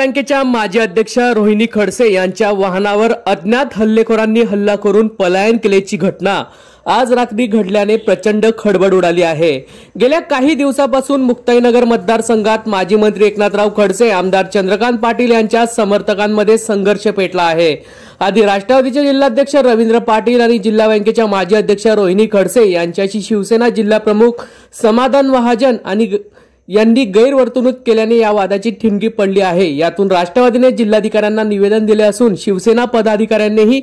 बँकेच्या माजी अध्यक्ष रोहिणी खडसे यांच्या वाहनावर अज्ञात हल्लेखोरांनी हल्ला करून पलायन केल्याची घटना आज रात्री घडल्याने प्रचंड खडबड उडाली आहे गेल्या काही दिवसापासून मुक्ताईनगर मतदारसंघात माजी मंत्री एकनाथराव खडसे आमदार चंद्रकांत पाटील यांच्या समर्थकांमध्ये संघर्ष पेटला आहे आधी राष्ट्रवादीचे जिल्हाध्यक्ष रवींद्र पाटील आणि जिल्हा बँकेच्या माजी अध्यक्ष रोहिणी खडसे यांच्याशी शिवसेना जिल्हा प्रमुख समाधान महाजन आणि यांनी गैरवर्तणूक केल्याने या वादाची ठिणगी पडली आहे यातून राष्ट्रवादीने जिल्हाधिकाऱ्यांना निवेदन दिले असून शिवसेना पदाधिकाऱ्यांनीही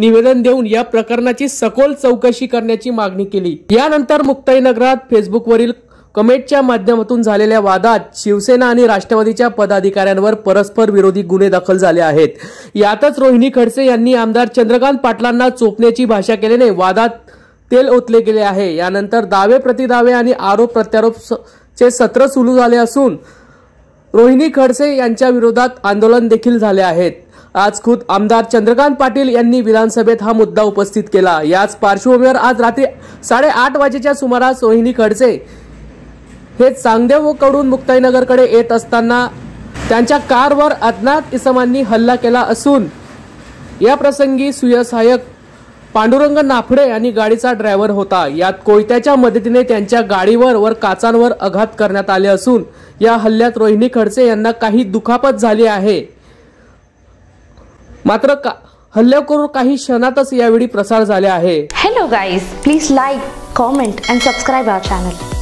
निवेदन देऊन या प्रकरणाची सखोल चौकशी करण्याची मागणी केली यानंतर मुक्ताईनगरात फेसबुकवरील कमेंटच्या माध्यमातून झालेल्या वादात शिवसेना आणि राष्ट्रवादीच्या पदाधिकाऱ्यांवर परस्पर विरोधी गुन्हे दाखल झाले आहेत यातच रोहिणी खडसे यांनी आमदार चंद्रकांत पाटलांना चोपण्याची भाषा केल्याने वादात तेल ओतले गेले आहे यानंतर दावे प्रतिदावे आणि आरोप प्रत्यारोप चे सत्र सुरू झाले असून रोहिणी खडसे यांच्या विरोधात आंदोलन देखील झाले आहेत आज खुद आमदार चंद्रकांत पाटील यांनी विधानसभेत हा मुद्दा उपस्थित केला याच पार्श्वभूमीवर आज रात्री साडेआठ वाजेच्या सुमारास रोहिणी खडसे हे चांगदेव कडून मुक्ताईनगरकडे येत असताना त्यांच्या कारवर अज्ञात इसमांनी हल्ला केला असून या प्रसंगी सुयसहाय्यक पांडुरंग नाफडे आणि गाडीचा ड्रायव्हर होता यात कोयत्याच्या मदतीने त्यांच्या गाडीवर वर काचांवर आघात करण्यात आले असून या हल्ल्यात रोहिणी खडसे यांना काही दुखापत झाली आहे मात्र का करून काही क्षणातच यावेळी प्रसार झाले आहे hello guys please like comment and subscribe our channel